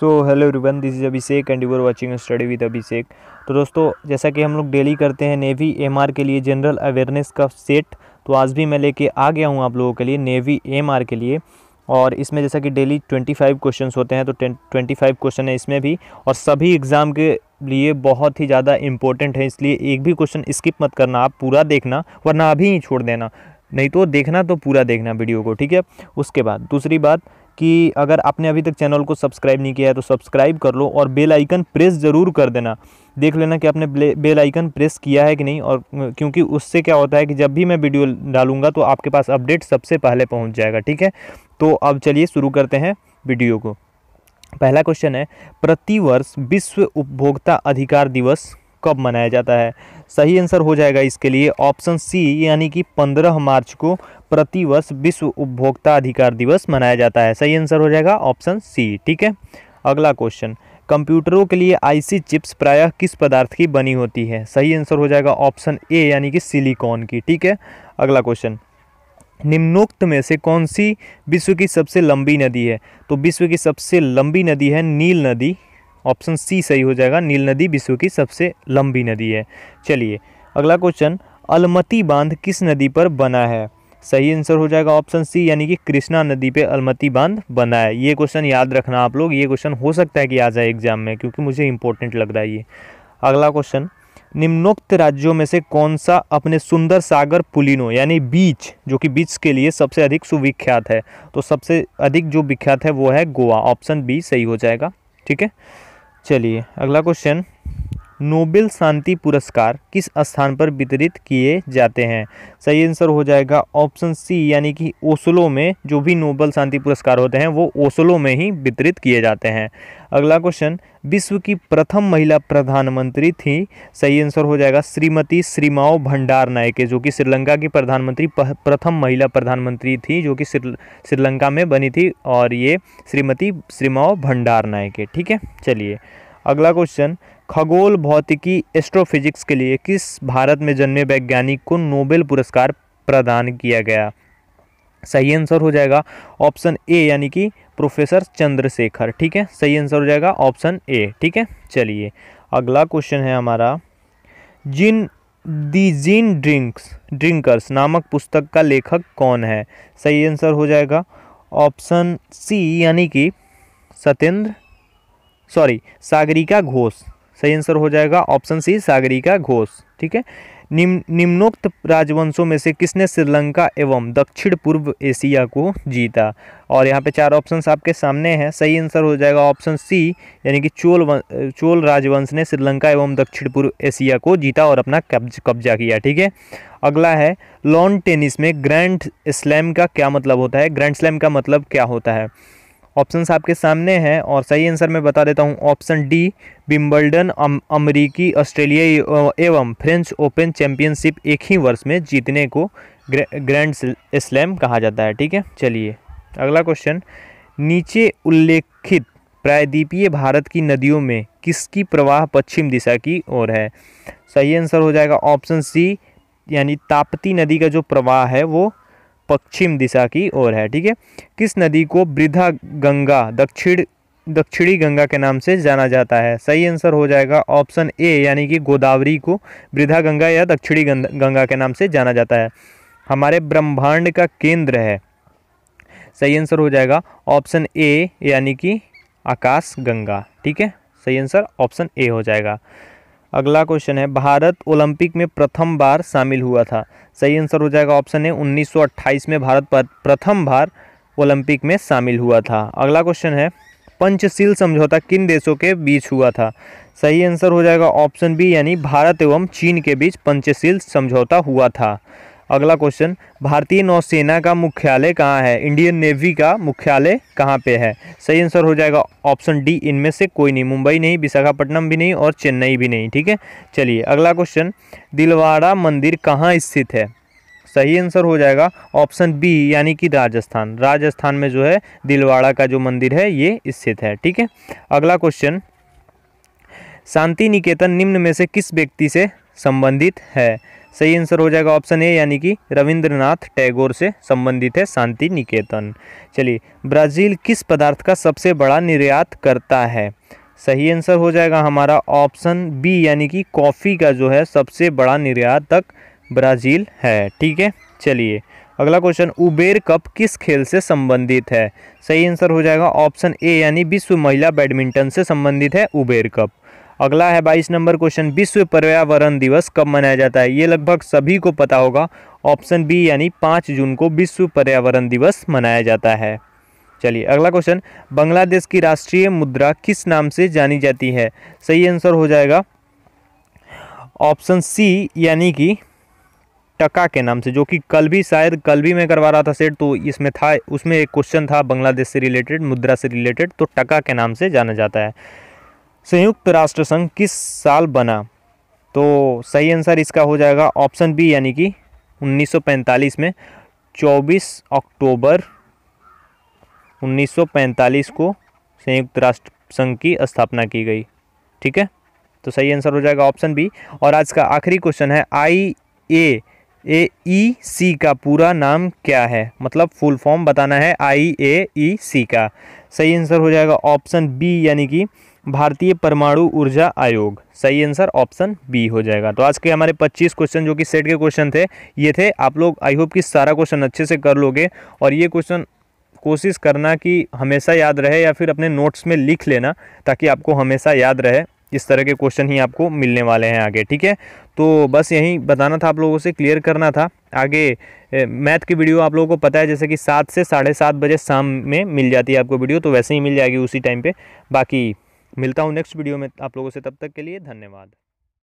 so hello everyone this is Abhishek and you are watching study with Abhishek तो दोस्तों जैसा कि हम लोग डेली करते हैं नेवी एमआर के लिए जनरल अवेयरनेस का सेट तो आज भी मैं लेके आ गया हूँ आप लोगों के लिए नेवी एमआर के लिए और इसमें जैसा कि डेली ट्वेंटी फाइव क्वेश्चन होते हैं तो ट्वेंटी फाइव क्वेश्चन है इसमें भी और सभी एग्ज़ाम के लिए बहुत ही ज़्यादा इंपॉर्टेंट है इसलिए एक भी क्वेश्चन स्किप मत करना आप पूरा देखना वरना अभी ही छोड़ देना नहीं तो देखना तो पूरा देखना वीडियो को ठीक है उसके बाद दूसरी बात कि अगर आपने अभी तक चैनल को सब्सक्राइब नहीं किया है तो सब्सक्राइब कर लो और बेल आइकन प्रेस ज़रूर कर देना देख लेना कि आपने बेल आइकन प्रेस किया है कि नहीं और क्योंकि उससे क्या होता है कि जब भी मैं वीडियो डालूंगा तो आपके पास अपडेट सबसे पहले पहुँच जाएगा ठीक है तो अब चलिए शुरू करते हैं वीडियो को पहला क्वेश्चन है प्रतिवर्ष विश्व उपभोक्ता अधिकार दिवस कब मनाया जाता है सही आंसर हो जाएगा इसके लिए ऑप्शन सी यानी कि 15 मार्च को प्रतिवर्ष विश्व उपभोक्ता अधिकार दिवस मनाया जाता है सही आंसर हो जाएगा ऑप्शन सी ठीक है अगला क्वेश्चन कंप्यूटरों के लिए आईसी चिप्स प्रायः किस पदार्थ की बनी होती है सही आंसर हो जाएगा ऑप्शन ए यानी कि सिलिकॉन की ठीक है अगला क्वेश्चन निम्नोक्त में से कौन सी विश्व की सबसे लंबी नदी है तो विश्व की सबसे लंबी नदी है नील नदी ऑप्शन सी सही हो जाएगा नील नदी विश्व की सबसे लंबी नदी है चलिए अगला क्वेश्चन अलमती बांध किस नदी पर बना है सही आंसर हो जाएगा ऑप्शन सी यानी कि कृष्णा नदी पे अलमती बांध बना है ये क्वेश्चन याद रखना आप लोग ये क्वेश्चन हो सकता है कि आ जाए एग्जाम में क्योंकि मुझे इंपॉर्टेंट लग रहा है ये अगला क्वेश्चन निम्नोक्त राज्यों में से कौन सा अपने सुंदर सागर पुलिनो यानी बीच जो कि बीच के लिए सबसे अधिक सुविख्यात है तो सबसे अधिक जो विख्यात है वो है गोवा ऑप्शन बी सही हो जाएगा ठीक है चलिए अगला क्वेश्चन नोबेल शांति पुरस्कार किस स्थान पर वितरित किए जाते हैं सही आंसर हो जाएगा ऑप्शन सी यानी कि ओसलो में जो भी नोबेल शांति पुरस्कार होते हैं वो ओसलो में ही वितरित किए जाते हैं अगला क्वेश्चन विश्व की प्रथम महिला प्रधानमंत्री थी सही आंसर हो जाएगा श्रीमती श्रीमाओ भंडार नायके जो कि श्रीलंका की प्रधानमंत्री प्रथम महिला प्रधानमंत्री थी जो कि श्रीलंका में बनी थी और ये श्रीमती श्रीमाओ भंडार नायके ठीक है चलिए अगला क्वेश्चन खगोल भौतिकी एस्ट्रोफिजिक्स के लिए किस भारत में जन्मे वैज्ञानिक को नोबेल पुरस्कार प्रदान किया गया सही आंसर हो जाएगा ऑप्शन ए यानी कि प्रोफेसर चंद्रशेखर ठीक है सही आंसर हो जाएगा ऑप्शन ए ठीक है चलिए अगला क्वेश्चन है हमारा जिन दी जिन ड्रिंक्स ड्रिंकर्स नामक पुस्तक का लेखक कौन है सही आंसर हो जाएगा ऑप्शन सी यानी कि सत्येंद्र सॉरी सागरिका घोष सही आंसर हो जाएगा ऑप्शन सी सागरिका घोष ठीक है निम निम्नोक्त राजवंशों में से किसने श्रीलंका एवं दक्षिण पूर्व एशिया को जीता और यहाँ पे चार ऑप्शन आपके सामने हैं सही आंसर हो जाएगा ऑप्शन सी यानी कि चोल चोल राजवंश ने श्रीलंका एवं दक्षिण पूर्व एशिया को जीता और अपना कब्ज कब्जा किया ठीक है अगला है लॉन टेनिस में ग्रैंड स्लैम का क्या मतलब होता है ग्रैंड स्लैम का मतलब क्या होता है ऑप्शन आपके सामने हैं और सही आंसर मैं बता देता हूँ ऑप्शन डी बिम्बल्डन अमरीकी ऑस्ट्रेलिया एवं फ्रेंच ओपन चैंपियनशिप एक ही वर्ष में जीतने को ग्रैंड स्लैम कहा जाता है ठीक है चलिए अगला क्वेश्चन नीचे उल्लेखित प्रायद्वीपीय भारत की नदियों में किसकी प्रवाह पश्चिम दिशा की ओर है सही आंसर हो जाएगा ऑप्शन सी यानी ताप्ती नदी का जो प्रवाह है वो पश्चिम दिशा की ओर है ठीक है किस नदी को वृद्धा गंगा दक्षिण दक्षिणी गंगा के नाम से जाना जाता है सही आंसर हो जाएगा ऑप्शन ए यानी कि गोदावरी को वृद्धा गंगा या दक्षिणी गंगा के नाम से जाना जाता है हमारे ब्रह्मांड का केंद्र है सही आंसर हो जाएगा ऑप्शन ए यानी कि आकाश गंगा ठीक है सही आंसर ऑप्शन ए हो जाएगा अगला क्वेश्चन है भारत ओलंपिक में प्रथम बार शामिल हुआ था सही आंसर हो जाएगा ऑप्शन ए 1928 में भारत पर प्रथम बार ओलंपिक में शामिल हुआ था अगला क्वेश्चन है पंचशील समझौता किन देशों के बीच हुआ था सही आंसर हो जाएगा ऑप्शन बी यानी भारत एवं चीन के बीच पंचशील समझौता हुआ था अगला क्वेश्चन भारतीय नौसेना का मुख्यालय कहाँ है इंडियन नेवी का मुख्यालय कहाँ पे है सही आंसर हो जाएगा ऑप्शन डी इनमें से कोई नहीं मुंबई नहीं विशाखापट्टनम भी नहीं और चेन्नई भी नहीं ठीक है चलिए अगला क्वेश्चन दिलवाड़ा मंदिर कहाँ स्थित है सही आंसर हो जाएगा ऑप्शन बी यानी कि राजस्थान राजस्थान में जो है दिलवाड़ा का जो मंदिर है ये स्थित है ठीक है अगला क्वेश्चन शांति निकेतन निम्न में से किस व्यक्ति से संबंधित है सही आंसर हो जाएगा ऑप्शन ए यानी कि रविंद्रनाथ टैगोर से संबंधित है शांति निकेतन चलिए ब्राज़ील किस पदार्थ का सबसे बड़ा निर्यात करता है सही आंसर हो जाएगा हमारा ऑप्शन बी यानी कि कॉफ़ी का जो है सबसे बड़ा निर्यात तक ब्राज़ील है ठीक है चलिए अगला क्वेश्चन उबेर कप किस खेल से संबंधित है सही आंसर हो जाएगा ऑप्शन ए यानी विश्व महिला बैडमिंटन से संबंधित है उबेर कप अगला है बाईस नंबर क्वेश्चन विश्व पर्यावरण दिवस कब मनाया जाता है ये लगभग सभी को पता होगा ऑप्शन बी यानी पाँच जून को विश्व पर्यावरण दिवस मनाया जाता है चलिए अगला क्वेश्चन बांग्लादेश की राष्ट्रीय मुद्रा किस नाम से जानी जाती है सही आंसर हो जाएगा ऑप्शन सी यानी कि टका के नाम से जो कि कल भी शायद कल भी मैं करवा रहा था सेट तो इसमें था उसमें एक क्वेश्चन था बांग्लादेश से रिलेटेड मुद्रा से रिलेटेड तो टका के नाम से जाना जाता है संयुक्त राष्ट्र संघ किस साल बना तो सही आंसर इसका हो जाएगा ऑप्शन बी यानी कि 1945 में 24 अक्टूबर 1945 को संयुक्त राष्ट्र संघ की स्थापना की गई ठीक है तो सही आंसर हो जाएगा ऑप्शन बी और आज का आखिरी क्वेश्चन है आई ए ए ई सी का पूरा नाम क्या है मतलब फुल फॉर्म बताना है आई ए ई सी का सही आंसर हो जाएगा ऑप्शन बी यानी कि भारतीय परमाणु ऊर्जा आयोग सही आंसर ऑप्शन बी हो जाएगा तो आज के हमारे 25 क्वेश्चन जो कि सेट के क्वेश्चन थे ये थे आप लोग आई होप कि सारा क्वेश्चन अच्छे से कर लोगे और ये क्वेश्चन कोशिश करना कि हमेशा याद रहे या फिर अपने नोट्स में लिख लेना ताकि आपको हमेशा याद रहे इस तरह के क्वेश्चन ही आपको मिलने वाले हैं आगे ठीक है तो बस यही बताना था आप लोगों से क्लियर करना था आगे मैथ की वीडियो आप लोगों को पता है जैसे कि सात से साढ़े सात बजे शाम में मिल जाती है आपको वीडियो तो वैसे ही मिल जाएगी उसी टाइम पे बाकी मिलता हूँ नेक्स्ट वीडियो में आप लोगों से तब तक के लिए धन्यवाद